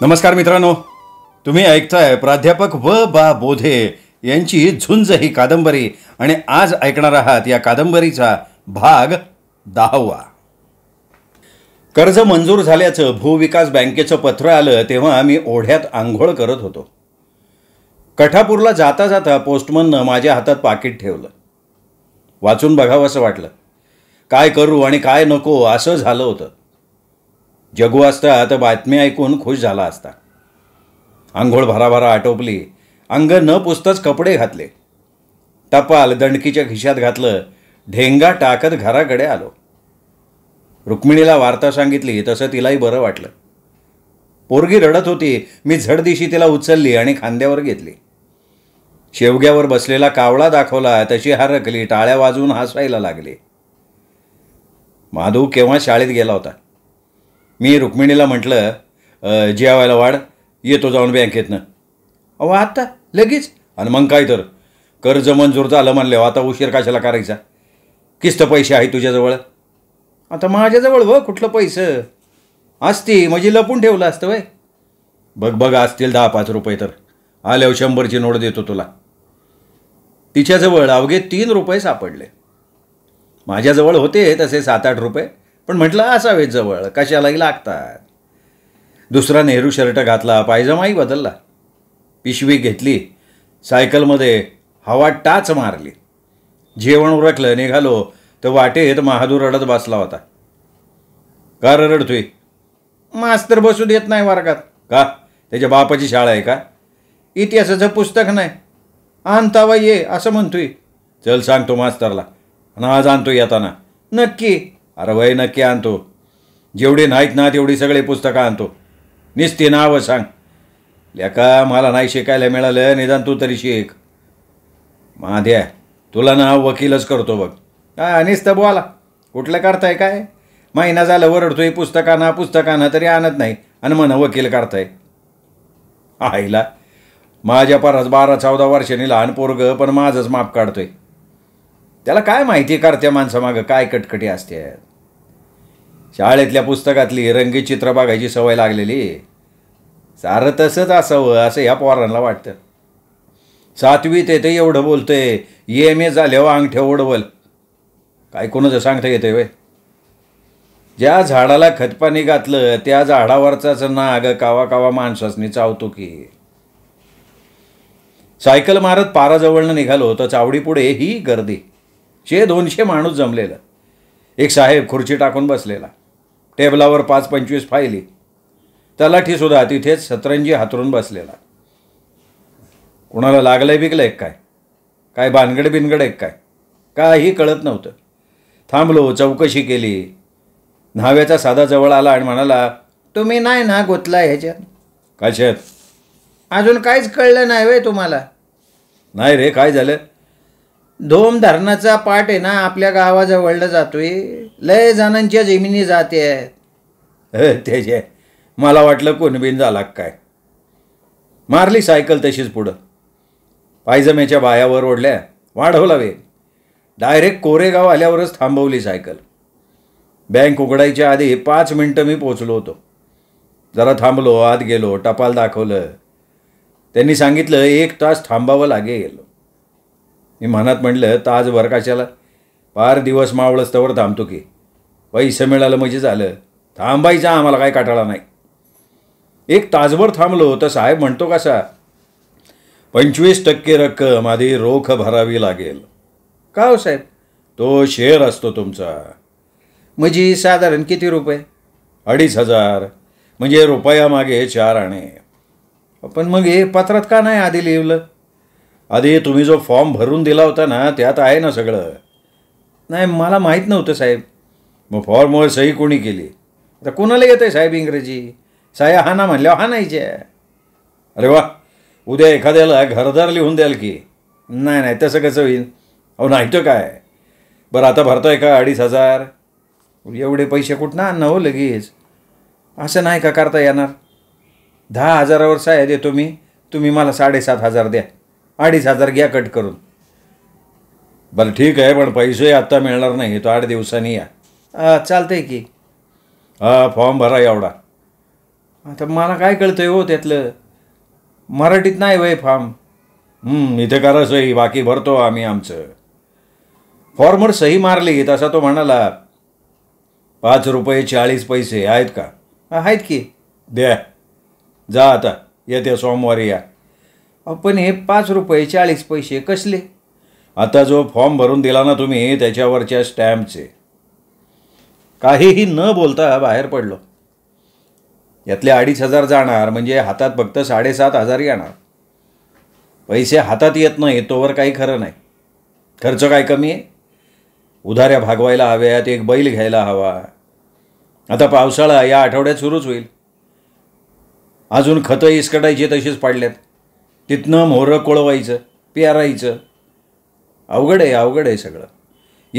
नमस्कार मित्रांनो तुम्ही ऐकताय प्राध्यापक व बा बोधे यांची झुंज ही कादंबरी आणि आज ऐकणार आहात या कादंबरीचा भाग दहावा कर्ज मंजूर झाल्याचं भूविकास बँकेचं पत्र आलं तेव्हा मी ओढ्यात आंघोळ करत होतो कठापूरला जाता जाता पोस्टमननं माझ्या हातात पाकिट ठेवलं वाचून बघावं असं वाटलं काय करू आणि काय नको असं झालं होतं जगू असता तर बातमी ऐकून खुश झाला असता आंघोळ भराभरा आटोपली अंग न पुसताच कपडे घातले टपाल दंडकीच्या खिशात घातलं ढेंगा टाकत घराकडे आलो रुक्मिणीला वार्ता सांगितली तसं तिलाही बरं वाटलं पोरगी रडत होती मी झडदिशी तिला उचलली आणि खांद्यावर घेतली शेवग्यावर बसलेला कावळा दाखवला तशी हरकली टाळ्या वाजवून हसायला लागली माधव केव्हा शाळेत गेला होता मी रुक्मिणीला म्हटलं जेवायला वाढ येतो जाऊन बँकेतनं अहो आत्ता लगेच आणि मग काय तर कर्ज मंजूर झालं म्हणले आता उशीर कशाला करायचा किस्त पैसे आहे तुझ्याजवळ आता माझ्याजवळ व कुठलं पैसं असती म्हणजे लपून ठेवलं असतं वय बघ बघ असतील दहा पाच रुपये तर आल्यावर शंभरची नोट देतो तुला तिच्याजवळ अवघे तीन रुपये सापडले माझ्याजवळ होते तसे सात आठ रुपये पण म्हटलं असावेत जवळ कशालाही लागतात दुसरा नेहरू शर्ट घातला पायजमाही बदलला पिशवी घेतली सायकलमध्ये हवा टाच मारली जेवण उरकलं निघालो तर वाटेत महादूर रडत बसला होता का रडतोय मास्तर बसू देत नाही वर्गात का त्याच्या बापाची शाळा आहे का इतिहासाचं पुस्तक नाही आणतावा ये असं म्हणतोय चल सांगतो मास्तरला आणि आज आणतो येताना नक्की अरे वय नक्की आणतो जेवढी नाहीत ना तेवढी सगळी पुस्तकं आणतो निसती नावं सांग लेका मला नाही शिकायला मिळालं निदान तू तरी शिक माध्या तुला ना वकीलच करतो बघ काय निसतं बोला कुठलं करताय काय महिना झालं वरडतोय पुस्तकांना पुस्तकांना तरी आणत नाही आणि म्हणा वकील करताय आईला माझ्या परस बारा चौदा वर्षांनी लहान पोरग पण माझंच माप काढतोय त्याला काय माहिती त्या माणसामागं काय कटकटी असते शाळेतल्या पुस्तकातली रंगीत चित्र बघायची सवय लागलेली सारं तसंच असावं असं ह्या पोरांना वाटतं सातवीत येते एवढं ये एम झाले व अंगठे ओढवल काय कोणाचं सांगता येते वे ज्या झाडाला खतपाणी घातलं त्या झाडावरचाच नाग कावा कावा माणसासनी चावतो की सायकल मारत पाराजवळनं निघालो तर चावडीपुढे ही गर्दी शे दोनशे माणूस जमलेलं एक साहेब खुर्ची टाकून बसलेला टेबलावर पाच पंचवीस फायली सुद्धा तिथेच सतरंजी हातरून बसलेला कुणाला लागलंय बिकलंय काय काय बानगड बिनगड एक काय काही कळत नव्हतं थांबलो चौकशी केली न्हाव्याचा साधा जवळ आला आणि म्हणाला तुम्ही नाही ना गोतला ह्याच्यात कशात अजून काहीच कळलं नाही वे तुम्हाला नाही रे काय झालं धोम धरणाचा पाठ आहे ना आपल्या गावाजवळला जातोय लय जणांच्या जमिनी जाते आहेत त्याचे मला वाटलं बिन झाला काय मारली सायकल तशीच पुढं पायजम्याच्या बायावर ओढल्या वाढवला वेग डायरेक्ट कोरेगाव आल्यावरच थांबवली सायकल बँक उघडायच्या आधी पाच मिनटं मी पोचलो होतो जरा थांबलो आत गेलो टपाल दाखवलं त्यांनी सांगितलं एक तास थांबावं लागेल मी मनात म्हटलं तर आज फार दिवस मावळस तवर थांबतो की पैसं मिळालं म्हणजे झालं थांबायचं आम्हाला काय काटाळा नाही एक तासभर थांबलो तर साहेब म्हणतो कसा पंचवीस टक्के रक्कम आधी रोख भरावी लागेल का हो साहेब तो शेअर असतो तुमचा म्हणजे साधारण किती रुपये अडीच हजार म्हणजे रुपयामागे चार आणे पण मग हे पत्रात का नाही आधी लिहिलं आधी तुम्ही जो फॉर्म भरून दिला होता ना त्यात आहे ना सगळं नाही मला माहीत नव्हतं साहेब मग फॉर्मवर सही कोणी केली आता कोणाला येत आहे साहेब इंग्रजी साहेब हा ना म्हणल्या हा नाहीचे अरे वा उद्या एखाद्याला घरदार लिहून द्याल की नाही नाही तसं कसं होईल अहो नाही तर काय बरं आता भरताय का अडीच हजार एवढे पैसे कुठं आणणं हो लगेच असं नाही का करता येणार दहा हजारावर साहेब देतो मी तुम्ही मला साडेसात हजार द्या अडीच हजार घ्या कट करून बरं ठीक आहे पण पैसे आत्ता मिळणार नाही तो आठ दिवसांनी या चालतंय की हा फॉर्म भरा एवढा आता मला काय कळतंय हो त्यातलं मराठीत नाही वय फॉर्म इथे करा सही बाकी भरतो आम्ही आमचं फॉर्मर सही मारली तसा तो म्हणाला पाच रुपये चाळीस पैसे आहेत का आहेत की द्या जा आता येत्या सोमवारी या पण हे पाच रुपये चाळीस पैसे कसले आता जो फॉर्म भरून दिला ना तुम्ही त्याच्यावरच्या स्टॅम्पचे काहीही न बोलता बाहेर पडलो यातले अडीच हजार जाणार म्हणजे हातात फक्त साडेसात हजार येणार पैसे हातात येत नाही तोवर काही खरं नाही खर्च काय कमी आहे उधाऱ्या भागवायला हव्यात एक बैल घ्यायला हवा आता पावसाळा या आठवड्यात सुरूच होईल अजून खतं इसकटायची तशीच पाडल्यात तिथनं मोहरं कोळवायचं प्यारायचं अवघड आहे अवघड आहे सगळं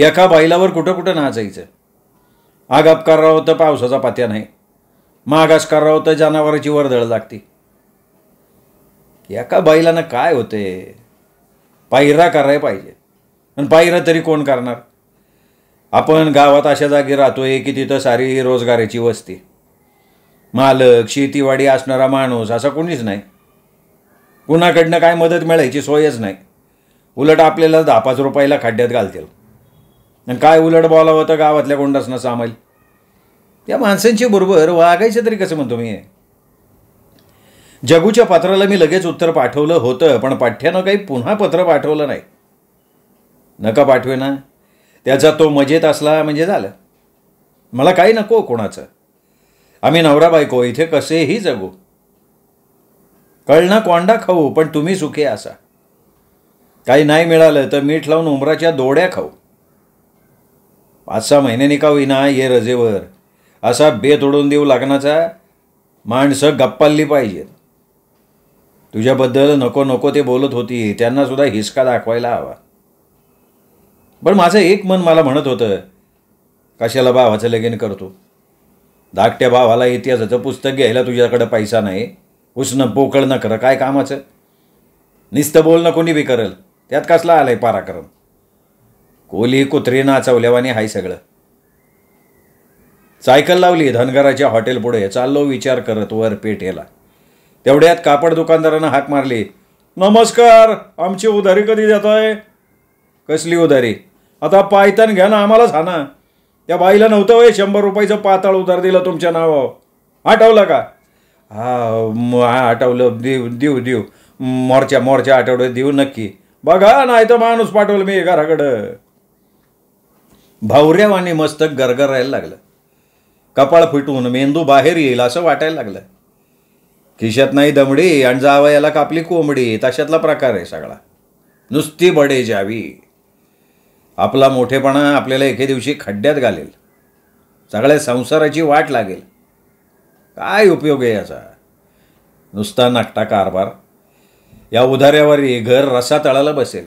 एका बैलावर कुठं कुठं नाचायचं आगापकार राह होतं पावसाचा पात्या नाही मागासकार राह होतं जनावराची वर्दळ लागते एका बैलानं काय होते पायरा कराय पाहिजे पण पायरा तरी कोण करणार आपण गावात अशा जागी राहतोय की तिथं सारी रोजगाराची वस्ती मालक शेतीवाडी असणारा माणूस असा कोणीच नाही कुणाकडनं काय मदत मिळायची सोयच नाही उलट आपल्याला दहा पाच रुपयाला खड्ड्यात घालतील आणि काय उलट बोलावं तर गावातल्या कोंडासनं सामाईल त्या माणसांची बरोबर वागायचं तरी कसं म्हणतो मी जगूच्या पत्राला मी लगेच उत्तर पाठवलं होतं पण पाठ्यानं काही पुन्हा पत्र पाठवलं नाही नका पाठवे ना त्याचा तो मजेत असला म्हणजे झालं मला काही नको कोणाचं आम्ही नवरा बायको इथे कसेही जगू कळणं कोंडा खाऊ पण तुम्ही सुखी असा काही नाही मिळालं तर मीठ लावून उमराच्या दोड्या खाऊ पाच सहा महिने का ना ये रजेवर असा बेत तोडून देऊ लागण्याचा माणसं गप्पाल्ली पाहिजेत तुझ्याबद्दल नको नको ते बोलत होती त्यांना सुद्धा हिसका दाखवायला हवा पण माझं एक मन मला म्हणत होतं कशाला भावाचं लगीन करतो धाकट्या भावाला इतिहासाचं पुस्तक घ्यायला तुझ्याकडं पैसा नाही उष्ण पोकळ न करं काय कामाचं निस्त बोलणं कोणी बी करल त्यात कसला आलाय पाराक्रम कोली कुत्री नाचवल्यावानी हाय सगळं सायकल लावली धनगराच्या हॉटेल पुढे चाललो विचार करत वर पेठेला तेवढ्यात कापड दुकानदारानं हाक मारली नमस्कार आमची उधारी कधी जातोय आहे कसली उधारी आता पायतन घ्या ना आम्हालाच हा ना त्या बाईला नव्हतं वय शंभर रुपयाचं पाताळ उधार दिलं तुमच्या नावावर आठवलं का हा आठवलं देऊ देऊ देऊ मोर्चा मोर्चा आठवड्यात देऊ नक्की बघा नाही तर माणूस पाठवलं मी घराकडं भावऱ्यावाने मस्तक गरगरायला लागलं कपाळ फुटून मेंदू बाहेर येईल असं वाटायला लागलं खिशात नाही दमडी आणि जावयाला कापली कोंबडी तशातला प्रकार आहे सगळा नुसती बडे जावी आपला मोठेपणा आपल्याला एके दिवशी खड्ड्यात घालेल सगळ्या संसाराची वाट लागेल काय उपयोग आहे याचा नुसता नाकटा कारभार या उधाऱ्यावर घर रसा तळाला बसेल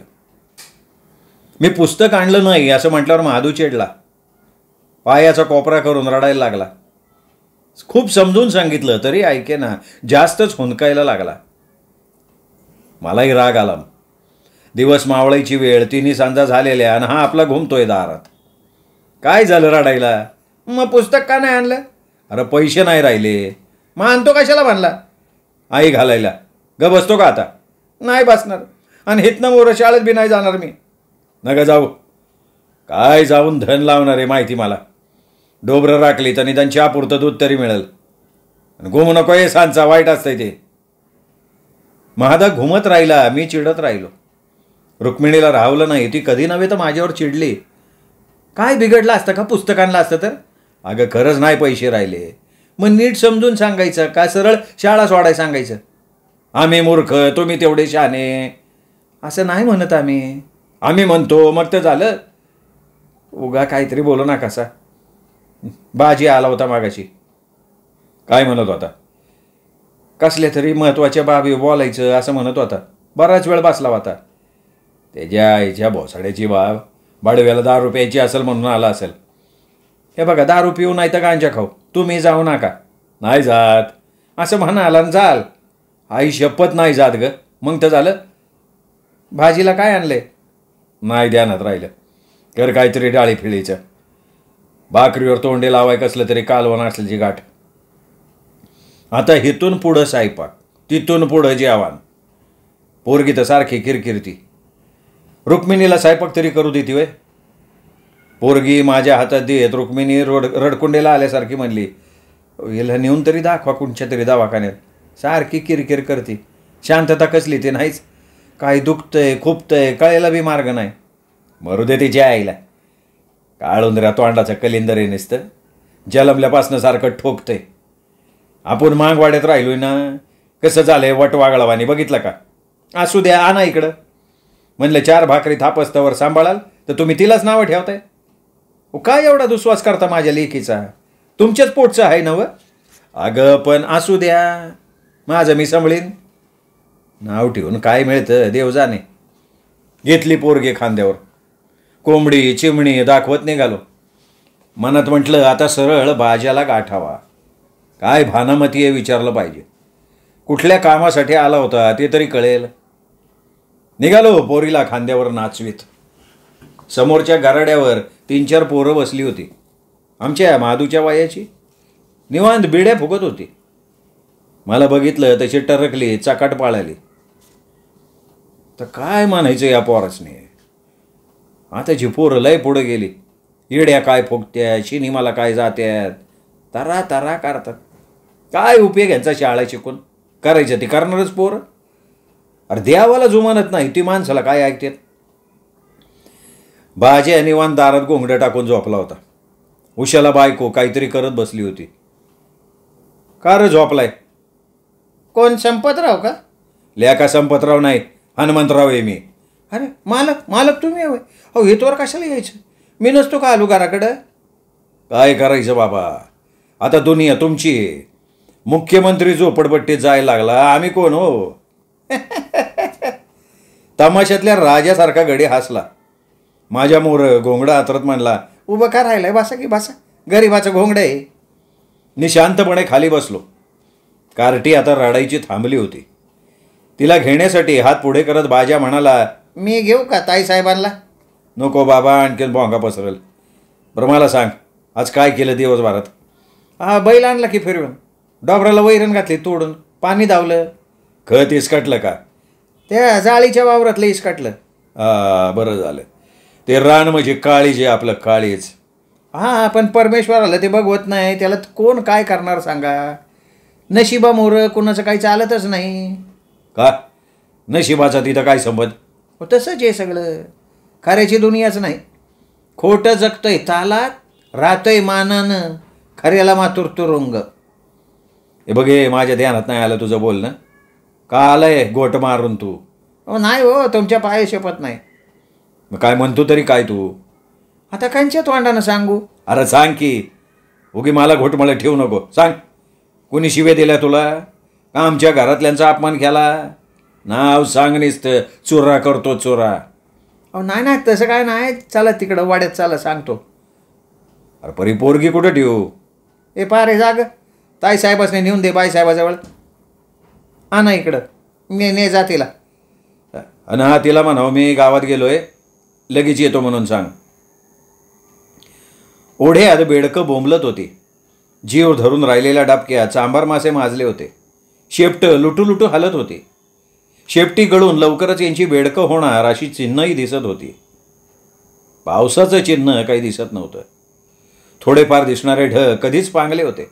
मी पुस्तक आणलं नाही असं म्हटल्यावर महादू चिडला पायाचा कोपरा करून रडायला लागला खूप समजून सांगितलं तरी ऐके ना जास्तच हुंदकायला लागला मलाही राग आला दिवस मावळायची वेळ तिन्ही सांजा झालेल्या आणि हा आपला घुमतोय दारात काय झालं रडायला मग पुस्तक का नाही आणलं अरे पैसे नाही राहिले मग आणतो कशाला बांधला आई घालायला ग बसतो का आता नाही बसणार आणि हितनं मोरं शाळेत बी नाही जाणार मी न ग जाऊ काय जाऊन धन लावणार आहे माहिती मला डोबरं राखली तर निदान चहापुरतं दूध तरी मिळेल घुम नको हे सांचा वाईट असतंय ते महादा घुमत राहिला मी चिडत राहिलो रुक्मिणीला राहवलं नाही ती कधी नव्हे तर माझ्यावर चिडली काय बिघडलं असतं का पुस्तकांना असतं तर अगं खरंच नाही पैसे राहिले मग नीट समजून सांगायचं का सरळ शाळा सोडाय सांगायचं आम्ही मूर्ख तुम्ही तेवढे शहाणे असं नाही म्हणत आम्ही आम्ही म्हणतो मग ते झालं उगा काहीतरी बोलू ना कसा बाजी आला होता मागाशी काय म्हणत होता कसल्या तरी महत्वाच्या बाबी बोलायचं असं म्हणत होता बराच वेळ बसला होता त्याच्या आईच्या भोसाड्याची बाब बाडव्याला दहा रुपयाची असेल म्हणून आला असेल हे बघा दारू पिऊ नाही तर गांजा खाऊ तुम्ही जाऊ नका नाही जात असं म्हणाला जाल आई शपथ नाही जात ग मग तर झालं भाजीला काय आणले नाही ध्यानात राहिलं कर काहीतरी डाळी फिळीचं भाकरीवर तोंडे लावाय कसलं तरी कालवण असल्याची गाठ आता हिथून पुढं सायपाक तिथून पुढं जेवण पोरगी तर सारखी किरकिरती रुक्मिणीला सायपाक तरी करू देती वय पोरगी माझ्या हातात देत रुक्मिणी रोड रडकुंडेला आल्यासारखी म्हणली हिला नेऊन तरी दाखवा कुणच्या तरी दवाखान्यात सारखी किरकिर करते शांतता कसली ते नाहीच काही दुखतंय खुपतंय कळेला बी मार्ग नाही मरू दे तिच्या आईला काळुंदऱ्या तोंडाचं कलिंदर आहे नसतं जलमल्यापासनं सारखं ठोकतंय आपण मागवाड्यात राहिलोय ना कसं झालंय वटवागळवानी बघितलं का असू द्या आणा इकडं म्हणलं चार भाकरी थापस्तवर सांभाळाल तर तुम्ही तिलाच नावं ठेवताय काय एवढा दुस्वास करता माझ्या लेखीचा तुमच्याच पोटचं आहे नव अगं पण असू द्या माझं मी सांभळीन नाव ठेवून काय मिळतं देव जाणे घेतली पोरगे खांद्यावर कोंबडी चिमणी दाखवत निघालो मनात म्हटलं आता सरळ बाज्याला गाठावा काय भानामती आहे विचारलं पाहिजे कुठल्या कामासाठी आला होता ते तरी कळेल निघालो पोरीला खांद्यावर नाचवीत समोरच्या गाराड्यावर तीन चार पोरं बसली होती आमच्या महादूच्या वायाची निवांत बिड्या फुकत होती मला बघितलं तशी टरकली चाकाट पाळाली तर काय मानायचं या पोरासने जी पोरं लय पुढं गेली येड्या काय फुकत्या शिनी मला काय जात्यात तरा तरा करतात काय उपयोग यांचा शाळा शिकून करायचं ते करणारच पोरं अरे देवाला जुमानत नाही ती माणसाला काय ऐकतात बाजे वान दारात घोंगड्या टाकून झोपला होता उशाला बायको काहीतरी करत बसली होती का र झोपलाय कोण संपतराव का लेका संपतराव नाही हनुमंतराव आहे मी अरे मालक मालक तुम्ही हवे अहो हेतवर कशाला यायचं मी नसतो का आलो घराकडं काय करायचं बाबा आता दुनिया तुमची मुख्यमंत्री झोपडपट्टीत जायला लागला आम्ही कोण हो तमाशातल्या राजासारखा गडी हसला माझ्या मोर घोंगडा आतरत म्हणला उभं का राहिलंय बासा की बासा गरीबाचं घोंगडं आहे मी शांतपणे खाली बसलो कार्टी आता रडायची थांबली होती तिला घेण्यासाठी हात पुढे करत बाजा म्हणाला मी घेऊ का ताई साहेबांना नको बाबा आणखीन भोंगा पसरेल बरं मला सांग आज काय केलं दिवसभरात हा बैल आणला की फिरवून डॉबराला वैरण घातली तोडून पाणी धावलं खत इसकटलं का त्या जाळीच्या वावरातलं इसकटलं बरं झालं ते रान म्हणजे काळी जे आपलं काळीच हां पण आलं ते बघवत नाही त्याला कोण काय करणार सांगा नशिबा मोर कोणाचं काही चालतच नाही का नशिबाचा तिथं काय संबंध हो, तसंच आहे सगळं खऱ्याची दुनियाच नाही खोटं जगतंय ताला राहतंय मानानं खऱ्याला मातुर तुरुंग हे बघे माझ्या ध्यानात नाही आलं तुझं बोलणं का आलंय गोट मारून तू हो, नाही हो तुमच्या पाय शेपत नाही मग काय म्हणतो तरी काय तू आता कांच्या तोंडानं सांगू अरे सांग की उगी मला मला ठेवू नको सांग कोणी शिवे दिल्या तुला का आमच्या घरातल्यांचा अपमान केला नाव सांग निस्त चोरा करतो चोरा अहो नाही नाही तसं काय नाही चला तिकडं वाड्यात चला सांगतो अरे परी पोरगी कुठं ठेवू ए पा रे जाग ताई साहेबासने नेऊन दे बाई साहेबाजवळ आणा इकडं ने ने जा तिला अन हा तिला म्हणावं मी गावात गेलो आहे लगेच येतो म्हणून सांग ओढ्यात बेडकं बोंबलत होती जीव धरून राहिलेल्या डाबक्यात सांबार मासे माजले होते शेपट लुटू लुटू हलत होते शेपटी गळून लवकरच यांची बेडकं होणार अशी चिन्हही दिसत होती पावसाचं चिन्ह काही दिसत नव्हतं थोडेफार दिसणारे ढग कधीच पांगले होते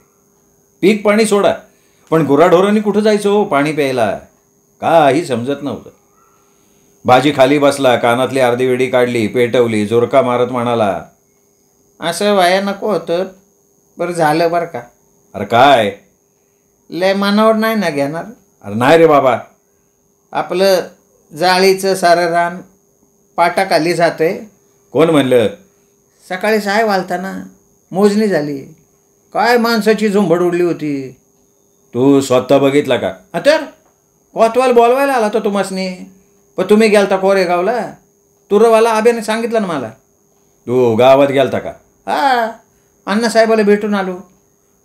पीक पाणी सोडा पण गुराढोरांनी कुठं जायचो हो पाणी प्यायला काही समजत नव्हतं भाजी खाली बसला कानातली अर्धी विडी काढली पेटवली जोरका मारत म्हणाला असं वाया नको होतं बरं झालं बरं का अरे काय लय मनावर नाही ना घेणार अरे नाही रे बाबा आपलं जाळीचं सारं रान पाटाखाली जातंय कोण म्हणलं सकाळी साय वालताना मोजणी झाली काय माणसाची झुंबड उडली होती तू स्वतः बघितला का हा तर कोतवाल बोलवायला आला तो तुम्हासनी पण तुम्ही गेलता कोरेगावला तुरवाला आबेने सांगितलं ना मला तू गावात गेलता का हा अण्णासाहेबाला भेटून आलो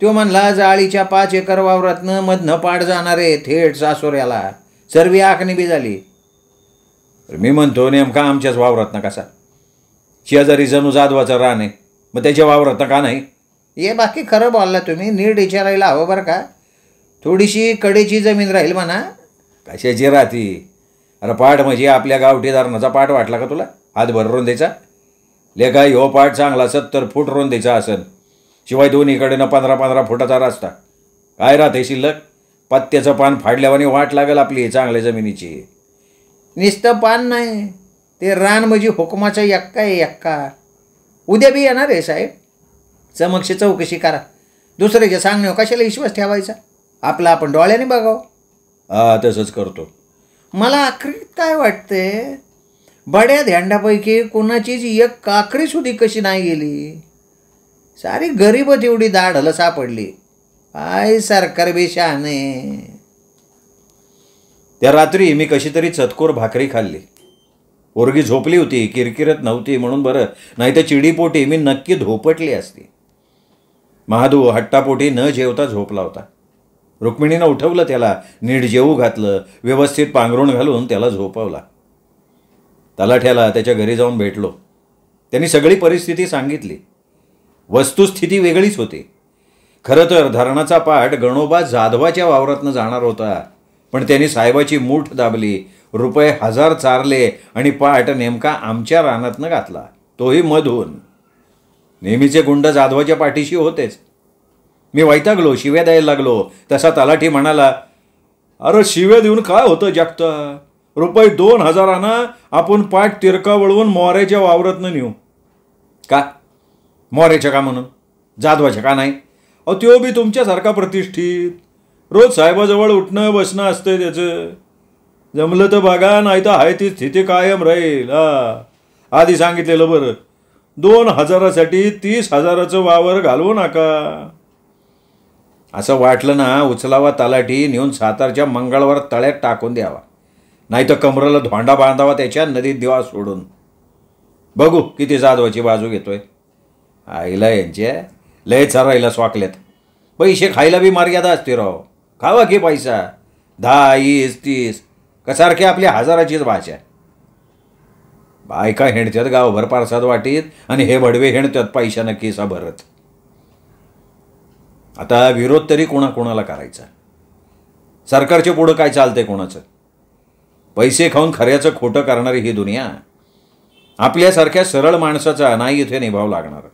तो म्हणला जाळीच्या पाच एकर वावरातनं मधनं पाड जाणारे थेट सासोऱ्याला सर्वी आखणी बी झाली मी म्हणतो नेमका आमच्याच वावरातनं कसा शेजारी जणू जाधवाचं राहणे मग त्याच्या वावरातनं का नाही हे बाकी खरं बोलला तुम्ही नीट विचारायला हवं बरं का थोडीशी कडेची जमीन राहील म्हणा कशाची राहती अरे पाठ म्हणजे आपल्या गावठी धरणाचा पाठ वाटला का तुला हातभर रोंदेचा लेखा ह्यो पाठ चांगला सत्तर फूट रोंदेचा असन शिवाय दोन्हीकडनं पंधरा पंधरा फुटाचा रस्ता काय राहते शिल्लक पत्त्याचं पान फाडल्यावाने वाट लागेल आपली चांगल्या जमिनीची नुसतं पान नाही ते रान म्हणजे हुकमाचा यक्का आहे यक्का उद्या बी येणार आहे साहेब चमकशी चौकशी करा दुसऱ्याच्या सांगणे कशाला विश्वास ठेवायचा आपला आपण डोळ्याने बघावं हा तसंच करतो मला आखरी काय वाटते बड्या ध्यांडापैकी कोणाचीच एक काकडी सुधी कशी नाही गेली सारी गरीब एवढी दाढ सापडली आय सरकार बेशाने त्या रात्री मी कशी तरी चतकोर भाकरी खाल्ली ओरगी झोपली होती किरकिरत नव्हती म्हणून बरं नाही तर चिडीपोटी मी नक्की धोपटली असती महादू हट्टापोटी न जेवता झोपला होता रुक्मिणीनं उठवलं त्याला नीट जेवू घातलं व्यवस्थित पांघरूण घालून त्याला झोपवला तलाठ्याला त्याच्या घरी जाऊन भेटलो त्यांनी सगळी परिस्थिती सांगितली वस्तुस्थिती वेगळीच होती खरं तर धरणाचा पाठ गणोबा जाधवाच्या वावरातनं जाणार होता पण त्यांनी साहेबाची मूठ दाबली रुपये हजार चारले आणि पाठ नेमका आमच्या रानातनं घातला तोही मधून नेहमीचे गुंड जाधवाच्या पाठीशी होतेच मी वैतागलो शिव्या द्यायला लागलो तसा तलाठी म्हणाला अरे शिव्या देऊन काय होतं जागत रुपये दोन हजारानं आपण पाठ तिरका वळवून मोऱ्याच्या वावरातनं नेऊ का मोऱ्याच्या का म्हणून जाधवाच्या का नाही अ त्यो बी तुमच्यासारखा प्रतिष्ठित रोज साहेबाजवळ उठणं बसणं असतंय त्याचं जमलं तर बघा नाही तर आहे ती स्थिती कायम राहील हा आधी सांगितलेलं बरं दोन हजारासाठी तीस हजाराचं वावर घालवू नका असं वाटलं ना उचलावा तलाठी नेऊन सातारच्या मंगळवार तळ्यात टाकून द्यावा नाहीतर तर कमरेला धोंडा बांधावा त्याच्या नदीत दिवा सोडून बघू किती जाधवाची बाजू घेतोय आईला यांचे लय चरायला स्वाकलेत पैसे खायला बी मर्यादा असते राव खावा की पैसा दहा वीस तीस कसारखी आपली हजाराचीच भाषा बायका हिणत्यात गावभर पारसाद वाटीत आणि हे भडवे हिणत्यात पैशानं किसा भरत आता विरोध तरी कोणाकोणाला करायचा सरकारच्या पुढं काय चालतंय कोणाचं पैसे खाऊन खऱ्याचं खोटं करणारी ही दुनिया आपल्यासारख्या सरळ माणसाचा नाही इथे निभाव लागणार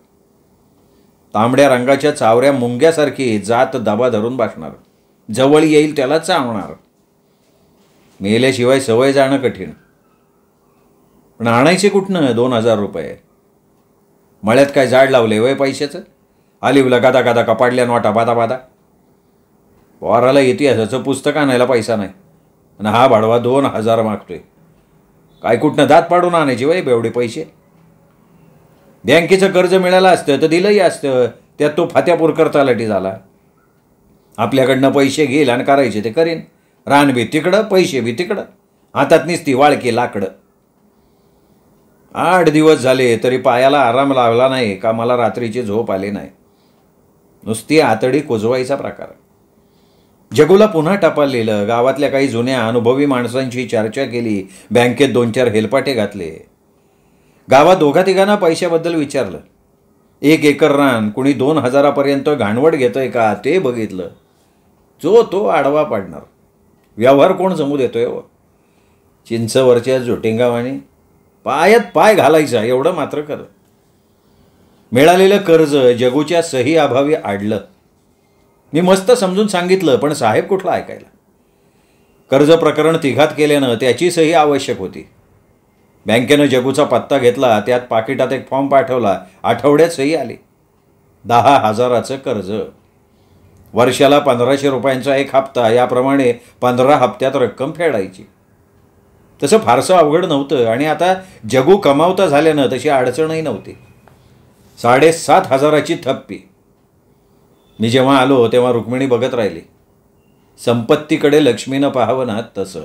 तांबड्या रंगाच्या चावऱ्या मुंग्यासारखी जात दबा धरून बसणार जवळ येईल त्याला चावणार मेल्याशिवाय सवय जाणं कठीण पण आणायचे कुठनं दोन हजार रुपये मळ्यात काय जाड लावले वय पैशाचं आलिवला गादा गादा कपाडल्या नोटा बादा बादा वाराला इतिहासाचं पुस्तक आणायला पैसा नाही आणि हा भाडवा दोन हजार मागतोय काय कुठनं दात पाडून आणायची वय बेवढे पैसे बँकेचं कर्ज मिळालं असतं तर दिलंही असतं त्यात तो फात्यापूरकर तलाठी झाला आपल्याकडनं पैसे घेईल आणि करायचे ते करीन रान बी तिकडं पैसे बी तिकडं हातात निसती वाळके लाकडं आठ दिवस झाले तरी पायाला आराम लावला नाही का मला रात्रीची झोप आली नाही नुसती आतडी कोजवायचा प्रकार जगूला पुन्हा टपाललेलं गावातल्या काही जुन्या अनुभवी माणसांशी चर्चा केली बँकेत दोन चार हेलपाटे घातले गावात दोघा तिघांना पैशाबद्दल विचारलं एक एकर रान कुणी दोन हजारापर्यंत घाणवड घेतोय का ते बघितलं जो तो आडवा पाडणार व्यवहार कोण जमू देतोय व हो? चिंचवरच्या झोटिंगावाने पायात पाय घालायचा एवढं मात्र खरं मिळालेलं कर्ज जगूच्या सही अभावी आडलं मी मस्त समजून सांगितलं पण साहेब कुठलं ऐकायला कर्ज प्रकरण तिघात केल्यानं त्याची सही आवश्यक होती बँकेनं जगूचा पत्ता घेतला त्यात पाकिटात एक फॉर्म पाठवला आठवड्यात सही आली दहा हजाराचं कर्ज वर्षाला पंधराशे रुपयांचा एक हप्ता याप्रमाणे पंधरा हप्त्यात रक्कम फेडायची तसं फारसं अवघड नव्हतं आणि आता जगू कमावता झाल्यानं तशी अडचणही नव्हती साडेसात हजाराची थप्पी मी जेव्हा आलो तेव्हा रुक्मिणी बघत राहिली संपत्तीकडे लक्ष्मीनं पाहावं ना तसं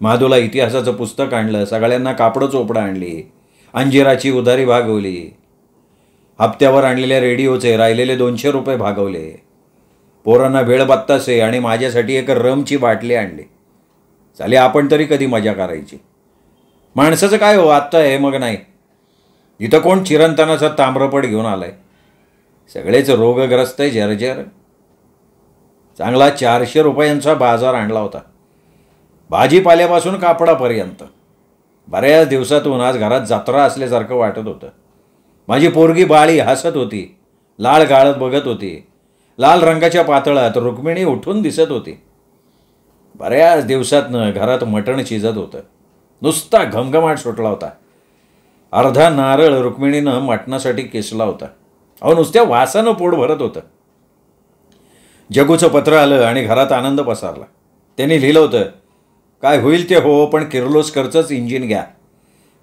महादूला इतिहासाचं पुस्तक आणलं सगळ्यांना कापडं चोपडं आणली अंजिराची उधारी भागवली हप्त्यावर आणलेल्या रेडिओचे राहिलेले दोनशे रुपये भागवले पोरांना वेळ बत्तासे आणि माझ्यासाठी एक रमची बाटली आणली चाले आपण तरी कधी मजा करायची माणसाचं काय हो आत्ता आहे मग नाही इथं कोण चिरंतनाचा ताम्रपट घेऊन आलाय सगळेच रोगग्रस्त आहे जर्जर चांगला चारशे रुपयांचा बाजार आणला होता भाजीपाल्यापासून कापडापर्यंत बऱ्याच दिवसातून आज घरात जत्रा असल्यासारखं वाटत होतं माझी पोरगी बाळी हसत होती लाल गाळत बघत होती लाल रंगाच्या पातळात रुक्मिणी उठून दिसत होती बऱ्याच दिवसातनं घरात मटण शिजत होतं नुसता घमघमाट सुटला होता अर्धा नारळ रुक्मिणीनं मटणासाठी केसला होता अहो नुसत्या वासानं पोट भरत होतं जगूचं पत्र आलं आणि घरात आनंद पसरला त्यांनी लिहिलं होतं काय होईल ते हो पण किर्लोस्करचंच इंजिन घ्या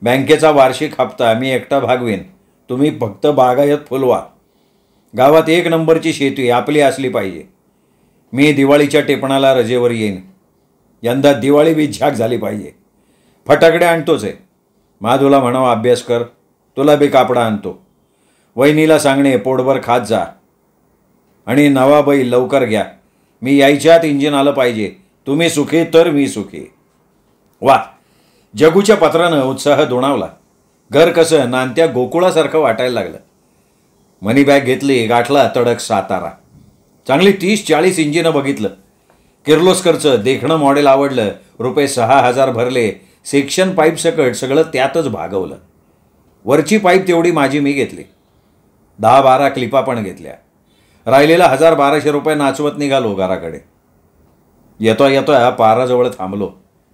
बँकेचा वार्षिक हप्ता मी एकटा भागवीन तुम्ही फक्त बागायत फुलवा गावात एक नंबरची शेती आपली असली पाहिजे मी दिवाळीच्या टेपणाला रजेवर येईन यंदा दिवाळी बी झाक झाली पाहिजे फटाकडे आणतोच आहे माधूला म्हणावा अभ्यास कर तुला बी कापडा आणतो वहिनीला सांगणे पोटभर खात जा आणि नवा लवकर घ्या मी यायच्यात इंजिन आलं पाहिजे तुम्ही सुखी तर मी सुखी वा जगूच्या पत्रानं उत्साह दुणावला घर कसं नांत्या गोकुळासारखं वाटायला लागलं मनी बॅग घेतली गाठला तडक सातारा चांगली तीस चाळीस इंजिनं बघितलं किर्लोस्करचं देखणं मॉडेल आवडलं रुपये सहा हजार भरले सेक्शन सकट सगळं त्यातच भागवलं वरची पाईप तेवढी माझी मी घेतली दहा बारा क्लिपा पण घेतल्या राहिलेला हजार बाराशे रुपये नाचवत निघालो घराकडे येतो येतो या पाराजवळ थांबलो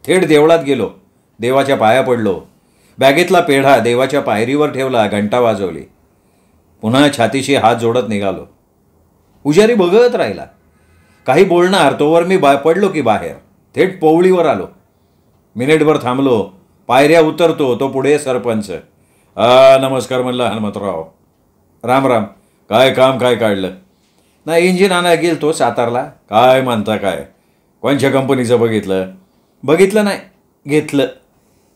थेट देवळात गेलो देवाच्या पाया पडलो बॅगेतला पेढा देवाच्या पायरीवर ठेवला घंटा वाजवली पुन्हा छातीशी हात जोडत निघालो पुजारी बघत राहिला काही बोलणार तोवर मी बा पडलो की बाहेर थेट पोवळीवर आलो मिनिटभर थांबलो पायऱ्या उतरतो तो पुढे सरपंच आ नमस्कार म्हणला हनुमंतराव राम राम काय काम काय काढलं नाही इंजिन आणा गेल तो सातारला काय मानता काय कोणच्या कंपनीचं बघितलं बघितलं नाही घेतलं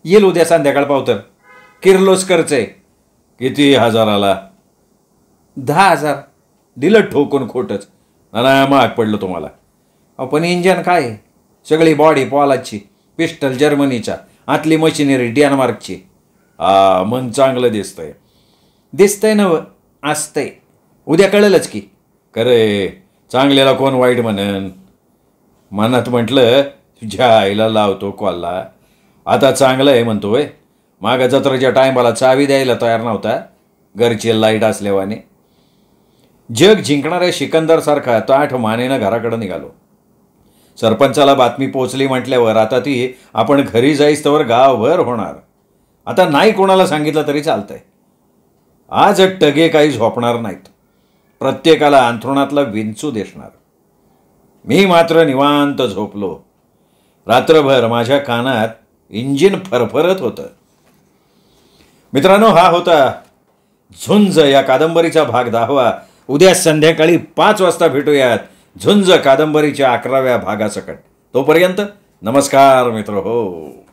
येईल उद्या संध्याकाळ पावतर किर्लोस्करचे किती हजार आला दहा हजार दिलं ठोकून खोटंच ना महाग पडलं तुम्हाला पण इंजन काय सगळी बॉडी पॉलाची पिस्टल जर्मनीच्या आतली मशिनरी डेनमार्कची आ मन चांगलं दिसतंय दिसतंय नव असतंय उद्या कळेलच की करे चांगल्याला कोण वाईट म्हणन मनात म्हटलं तुझ्या आईला लावतो कॉलला आता चांगलं आहे म्हणतोय मागं जत्राच्या टायमाला चावी द्यायला तयार नव्हता घरची लाईट असल्यावाने जग जिंकणाऱ्या तो आठ मानेनं घराकडं निघालो सरपंचाला बातमी पोचली म्हटल्यावर आता ती आपण घरी जाईस तर गावभर होणार आता नाही कोणाला सांगितलं तरी चालतंय आज टगे काही झोपणार नाहीत प्रत्येकाला अंथरुणातला विंचू दिसणार मी मात्र निवांत झोपलो रात्रभर माझ्या कानात इंजिन फरफरत होतं मित्रांनो हा होता झुंज या कादंबरीचा भाग दहावा उद्या संध्याकाळी पाच वाजता भेटूयात झुंज कादंबरीच्या अकराव्या भागासकट तोपर्यंत नमस्कार मित्र हो